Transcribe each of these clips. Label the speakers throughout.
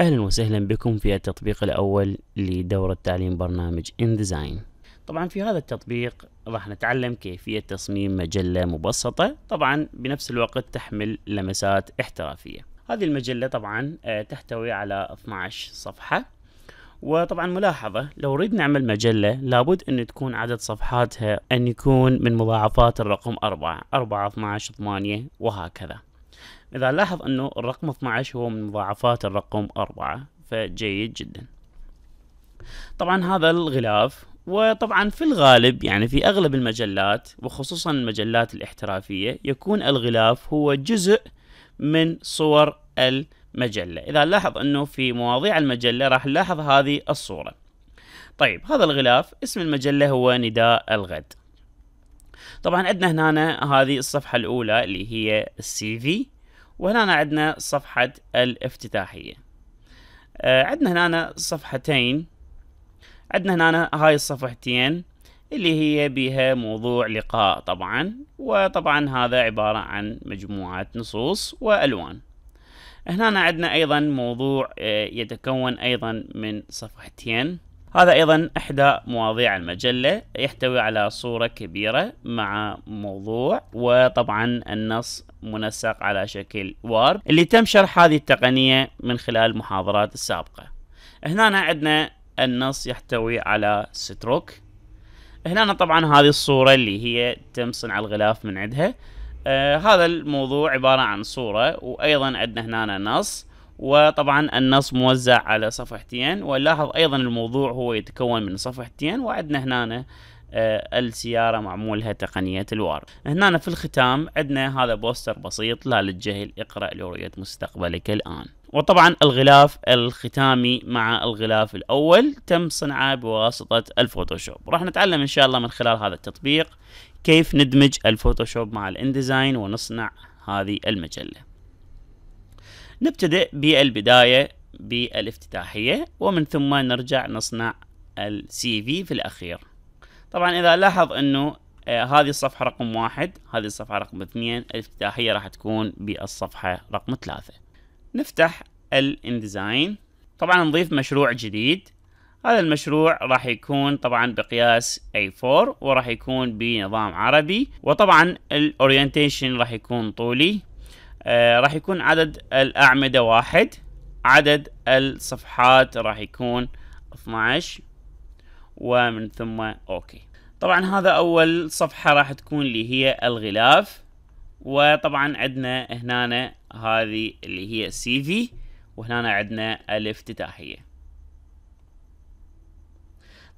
Speaker 1: اهلا وسهلا بكم في التطبيق الاول لدورة تعليم برنامج انديزاين طبعا في هذا التطبيق راح نتعلم كيفية تصميم مجلة مبسطة طبعا بنفس الوقت تحمل لمسات احترافية هذه المجلة طبعا آه، تحتوي على 12 صفحة وطبعا ملاحظة لو نريد نعمل مجلة لابد أن تكون عدد صفحاتها أن يكون من مضاعفات الرقم 4 4 12 8 وهكذا إذا نلاحظ أنه الرقم 12 هو من مضاعفات الرقم 4 فجيد جدا طبعا هذا الغلاف وطبعا في الغالب يعني في أغلب المجلات وخصوصا المجلات الاحترافية يكون الغلاف هو جزء من صور المجلة إذا نلاحظ أنه في مواضيع المجلة راح نلاحظ هذه الصورة طيب هذا الغلاف اسم المجلة هو نداء الغد طبعا عندنا هنا هذه الصفحة الأولى اللي هي السي في وهنا عندنا صفحة الافتتاحية آه، عندنا هنا صفحتين عندنا هنا هاي الصفحتين اللي هي بها موضوع لقاء طبعا وطبعا هذا عبارة عن مجموعة نصوص وألوان هنا عندنا أيضا موضوع آه، يتكون أيضا من صفحتين هذا أيضا إحدى مواضيع المجلة يحتوي على صورة كبيرة مع موضوع وطبعا النص منسق على شكل وارب اللي تم شرح هذه التقنية من خلال المحاضرات السابقة هنا عندنا النص يحتوي على ستروك هنا طبعا هذه الصورة اللي هي تم صنع الغلاف من عندها آه هذا الموضوع عبارة عن صورة وأيضا عندنا هنا نص وطبعا النص موزع على صفحتين ونلاحظ ايضا الموضوع هو يتكون من صفحتين وعندنا هنا آه، السيارة معمولها تقنية الوار هنا في الختام عندنا هذا بوستر بسيط لا للجهل اقرأ لرؤية مستقبلك الآن وطبعا الغلاف الختامي مع الغلاف الأول تم صنعه بواسطة الفوتوشوب راح نتعلم إن شاء الله من خلال هذا التطبيق كيف ندمج الفوتوشوب مع الانديزاين ونصنع هذه المجلة نبتدئ بالبداية بالافتتاحية ومن ثم نرجع نصنع السي في في الأخير طبعا إذا لاحظ أنه آه، هذه الصفحة رقم واحد هذه الصفحة رقم اثنين الافتتاحية راح تكون بالصفحة رقم ثلاثة نفتح الانديزاين طبعا نضيف مشروع جديد هذا المشروع راح يكون طبعا بقياس A4 وراح يكون بنظام عربي وطبعا الاورينتيشن راح يكون طولي آه، راح يكون عدد الأعمدة واحد عدد الصفحات راح يكون 12 ومن ثم اوكي طبعا هذا اول صفحة راح تكون اللي هي الغلاف وطبعا عندنا هنا هذه اللي هي السي في وهنا عندنا الافتتاحية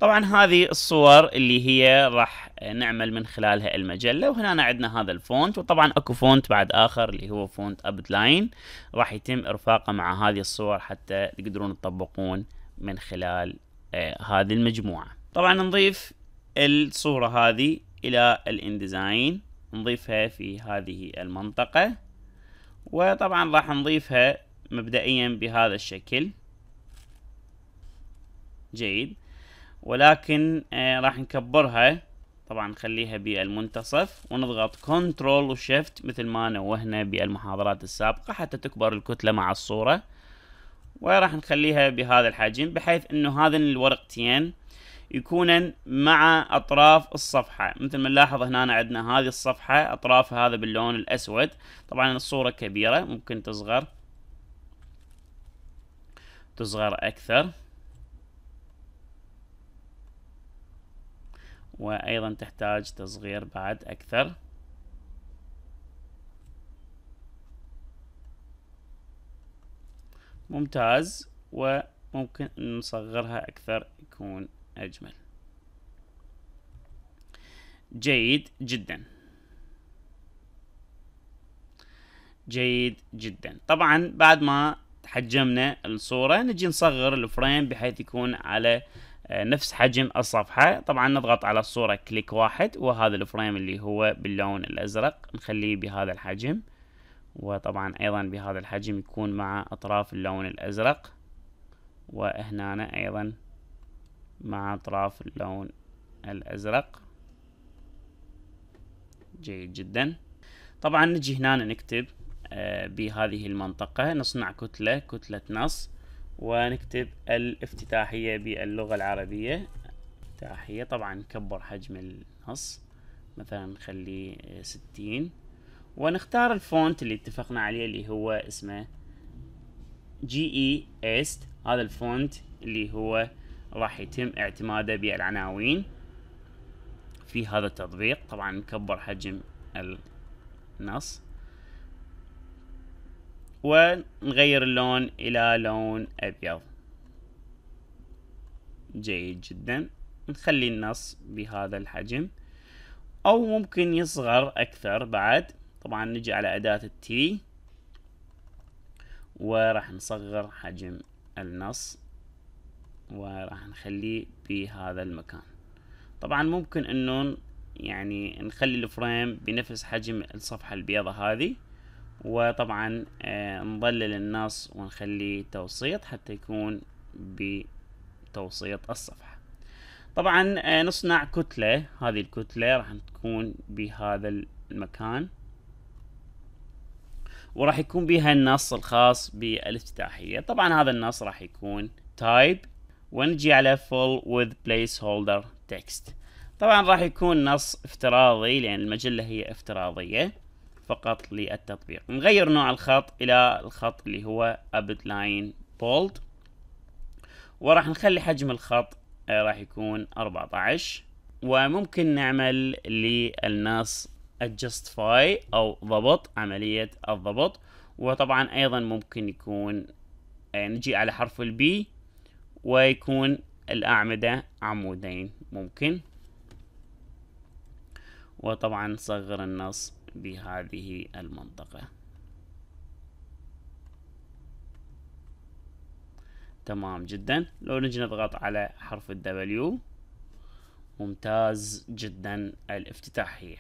Speaker 1: طبعا هذه الصور اللي هي راح نعمل من خلالها المجلة وهنا عندنا هذا الفونت وطبعا اكو فونت بعد اخر اللي هو فونت اب لاين راح يتم ارفاقه مع هذه الصور حتى تقدرون تطبقون من خلال آه هذه المجموعة طبعا نضيف الصورة هذه الى الانديزاين نضيفها في هذه المنطقة وطبعا راح نضيفها مبدئيا بهذا الشكل جيد ولكن آه، راح نكبرها طبعا نخليها بالمنتصف ونضغط كنترول وشيفت مثل ما نوهنا بالمحاضرات السابقة حتى تكبر الكتلة مع الصورة وراح نخليها بهذا الحجم بحيث انه هذين الورقتين يكونن مع اطراف الصفحة مثل ما نلاحظ هنا عندنا هذه الصفحة اطرافها هذا باللون الاسود طبعا الصورة كبيرة ممكن تصغر تصغر اكثر وأيضا تحتاج تصغير بعد أكثر ممتاز وممكن نصغرها أكثر يكون أجمل جيد جدا جيد جدا طبعا بعد ما حجمنا الصورة نجي نصغر الفريم بحيث يكون على آه، نفس حجم الصفحة طبعا نضغط على الصورة كليك واحد وهذا الفريم اللي هو باللون الأزرق نخليه بهذا الحجم وطبعا أيضا بهذا الحجم يكون مع أطراف اللون الأزرق وهنا أيضا مع أطراف اللون الأزرق جيد جدا طبعا نجي هنا نكتب آه، بهذه المنطقة نصنع كتلة كتلة نص ونكتب الافتتاحية باللغة العربية افتتاحية طبعا نكبر حجم النص مثلا نخليه ستين ونختار الفونت اللي اتفقنا عليه اللي هو اسمه جي اي است هذا الفونت اللي هو راح يتم اعتماده بالعناوين في هذا التطبيق طبعا نكبر حجم النص ونغير اللون إلى لون أبيض جيد جدا نخلي النص بهذا الحجم أو ممكن يصغر أكثر بعد طبعا نجي على أداة التي وراح نصغر حجم النص وراح نخليه بهذا المكان طبعا ممكن انه يعني نخلي الفريم بنفس حجم الصفحة البيضة هذه وطبعا آه، نضلل النص ونخليه توسيط حتى يكون بتوسيط الصفحة طبعا آه، نصنع كتلة هذه الكتلة راح تكون بهذا المكان وراح يكون بها النص الخاص بالافتتاحية طبعا هذا النص راح يكون تايب ونجي على full with placeholder text طبعا راح يكون نص افتراضي لأن المجلة هي افتراضية فقط للتطبيق نغير نوع الخط إلى الخط اللي هو أبد لاين بولد وراح نخلي حجم الخط آه، راح يكون 14 وممكن نعمل للنص adjustify أو ضبط عملية الضبط وطبعا أيضا ممكن يكون آه، نجي على حرف البي ويكون الأعمدة عمودين ممكن وطبعا نصغر النص بهذه المنطقة تمام جدا لو نجي نضغط على حرف W ممتاز جدا الافتتاحية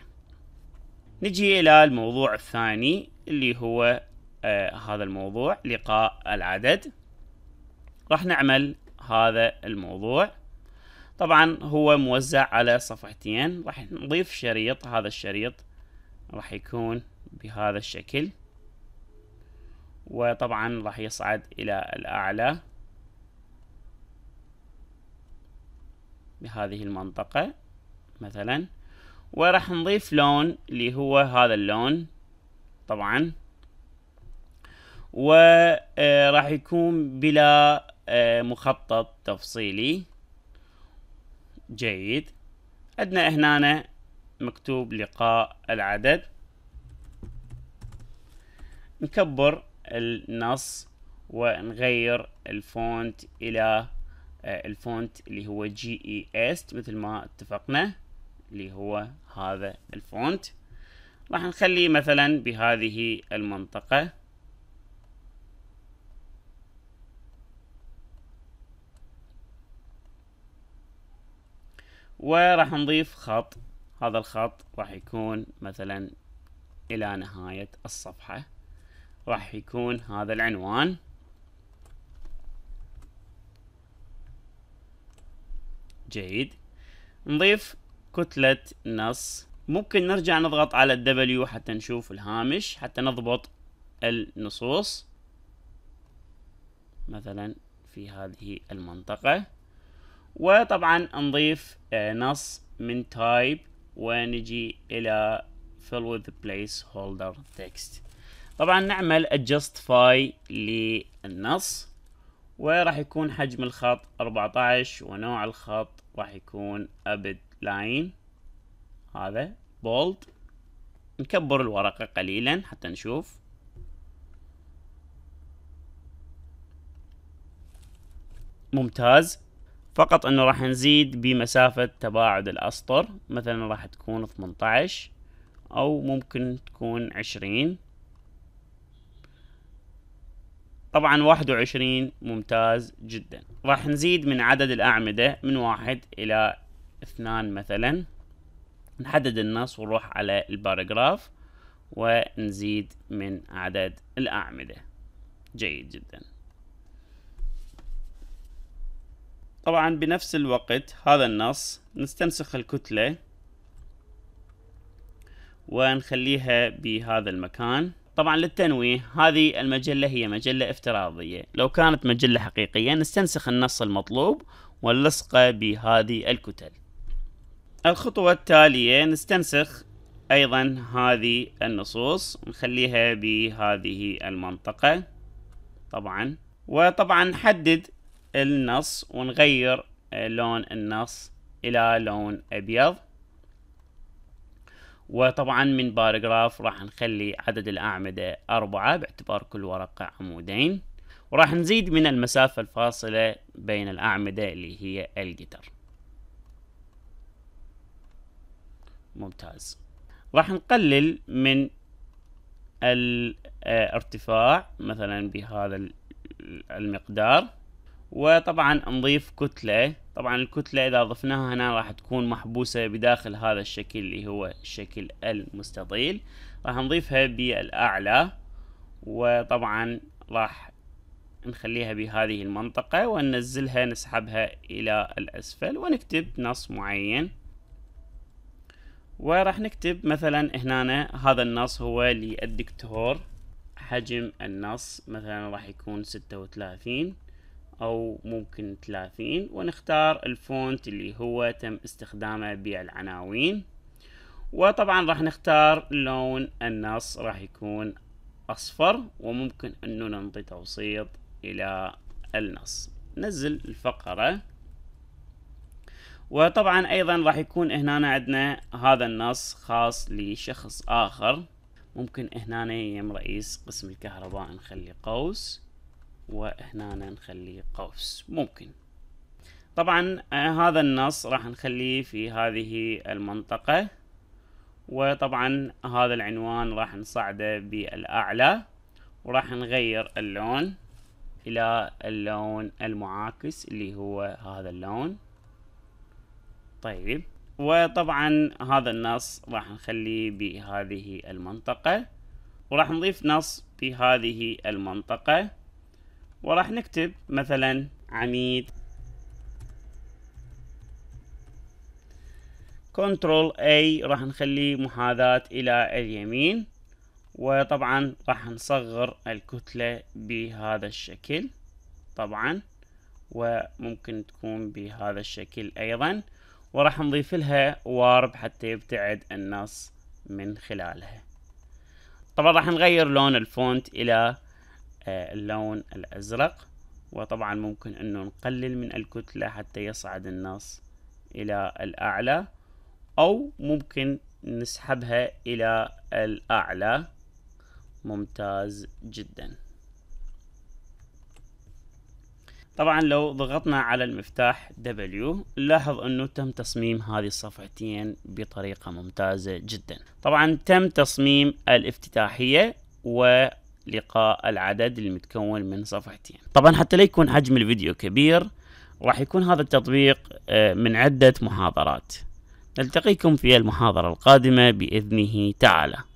Speaker 1: نجي إلى الموضوع الثاني اللي هو آه هذا الموضوع لقاء العدد راح نعمل هذا الموضوع طبعا هو موزع على صفحتين راح نضيف شريط هذا الشريط راح يكون بهذا الشكل وطبعا راح يصعد الى الاعلى بهذه المنطقة مثلا وراح نضيف لون اللي هو هذا اللون طبعا وراح آه، يكون بلا آه، مخطط تفصيلي جيد عندنا هنا مكتوب لقاء العدد نكبر النص ونغير الفونت إلى آه، الفونت اللي هو جي اي است مثل ما اتفقنا اللي هو هذا الفونت راح نخليه مثلا بهذه المنطقة وراح نضيف خط هذا الخط راح يكون مثلا إلى نهاية الصفحة راح يكون هذا العنوان جيد نضيف كتلة نص ممكن نرجع نضغط على W حتى نشوف الهامش حتى نضبط النصوص مثلا في هذه المنطقة وطبعا نضيف آه، نص من تايب ونجي إلى fill with placeholder text طبعا نعمل adjust فاي للنص وراح يكون حجم الخط 14 ونوع الخط راح يكون أبد لاين هذا بولد نكبر الورقة قليلا حتى نشوف ممتاز فقط انه راح نزيد بمسافة تباعد الاسطر مثلا راح تكون 18 او ممكن تكون 20 طبعا 21 ممتاز جدا راح نزيد من عدد الاعمدة من واحد الى اثنان مثلا نحدد النص ونروح على الباراجراف ونزيد من عدد الاعمدة جيد جدا طبعا بنفس الوقت هذا النص نستنسخ الكتلة ونخليها بهذا المكان طبعا للتنويه هذه المجلة هي مجلة افتراضية لو كانت مجلة حقيقية نستنسخ النص المطلوب ونلصقه بهذه الكتل الخطوة التالية نستنسخ أيضا هذه النصوص نخليها بهذه المنطقة طبعا وطبعا نحدد النص ونغير لون النص إلى لون أبيض وطبعا من باراجراف راح نخلي عدد الأعمدة أربعة باعتبار كل ورقة عمودين وراح نزيد من المسافة الفاصلة بين الأعمدة اللي هي الجدر ممتاز راح نقلل من الارتفاع آه، مثلا بهذا المقدار وطبعا نضيف كتلة طبعا الكتلة إذا ضفناها هنا راح تكون محبوسة بداخل هذا الشكل اللي هو الشكل المستطيل راح نضيفها بالأعلى وطبعا راح نخليها بهذه المنطقة وننزلها نسحبها إلى الأسفل ونكتب نص معين وراح نكتب مثلا هنا هذا النص هو للدكتور حجم النص مثلا راح يكون ستة وثلاثين أو ممكن 30 ونختار الفونت اللي هو تم استخدامه بالعناوين وطبعا راح نختار لون النص راح يكون أصفر وممكن أنه ننطي توسيط إلى النص نزل الفقرة وطبعا أيضا راح يكون هنا عندنا هذا النص خاص لشخص آخر ممكن هنا يم رئيس قسم الكهرباء نخلي قوس وهنا نخلي قوس ممكن طبعا آه، هذا النص راح نخليه في هذه المنطقة وطبعا هذا العنوان راح نصعده بالأعلى وراح نغير اللون إلى اللون المعاكس اللي هو هذا اللون طيب وطبعا هذا النص راح نخليه بهذه المنطقة وراح نضيف نص بهذه المنطقة وراح نكتب مثلا عميد كنترول اي راح نخلي محاذاة إلى اليمين وطبعا راح نصغر الكتلة بهذا الشكل طبعا وممكن تكون بهذا الشكل أيضا وراح نضيف لها وارب حتى يبتعد النص من خلالها طبعا راح نغير لون الفونت إلى آه، اللون الأزرق وطبعا ممكن أنه نقلل من الكتلة حتى يصعد النص إلى الأعلى أو ممكن نسحبها إلى الأعلى ممتاز جدا طبعا لو ضغطنا على المفتاح W نلاحظ انه تم تصميم هذه الصفحتين بطريقة ممتازة جدا طبعا تم تصميم الافتتاحية و لقاء العدد المتكون من صفحتين طبعا حتى لا يكون حجم الفيديو كبير راح يكون هذا التطبيق آه، من عدة محاضرات نلتقيكم في المحاضرة القادمة بإذنه تعالى